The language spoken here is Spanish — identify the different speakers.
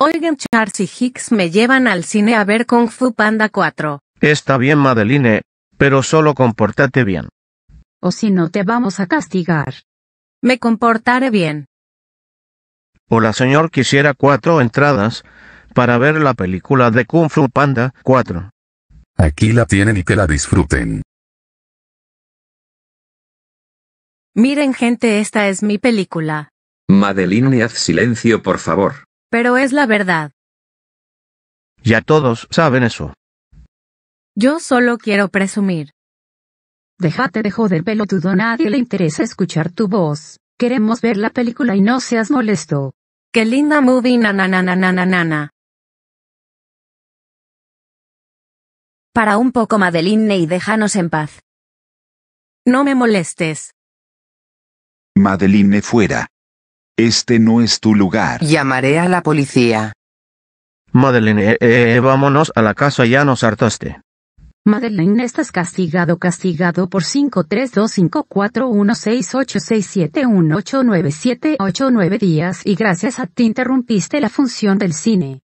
Speaker 1: Oigan Charles y Hicks me llevan al cine a ver Kung Fu Panda 4.
Speaker 2: Está bien Madeline, pero solo compórtate bien.
Speaker 1: O si no te vamos a castigar. Me comportaré bien.
Speaker 2: Hola señor, quisiera cuatro entradas para ver la película de Kung Fu Panda 4. Aquí la tienen y que la disfruten.
Speaker 1: Miren gente, esta es mi película.
Speaker 2: Madeline, haz silencio por favor.
Speaker 1: Pero es la verdad.
Speaker 2: Ya todos saben eso.
Speaker 1: Yo solo quiero presumir. Déjate de joder pelotudo, nadie le interesa escuchar tu voz. Queremos ver la película y no seas molesto. Qué linda movie na Para un poco Madeline y déjanos en paz. No me molestes.
Speaker 2: Madeline fuera. Este no es tu lugar. Llamaré a la policía. Madeline, eh, eh, eh, vámonos a la casa, ya nos hartaste.
Speaker 1: Madeleine, estás castigado, castigado por 5325416867189789 días y gracias a ti interrumpiste la función del cine.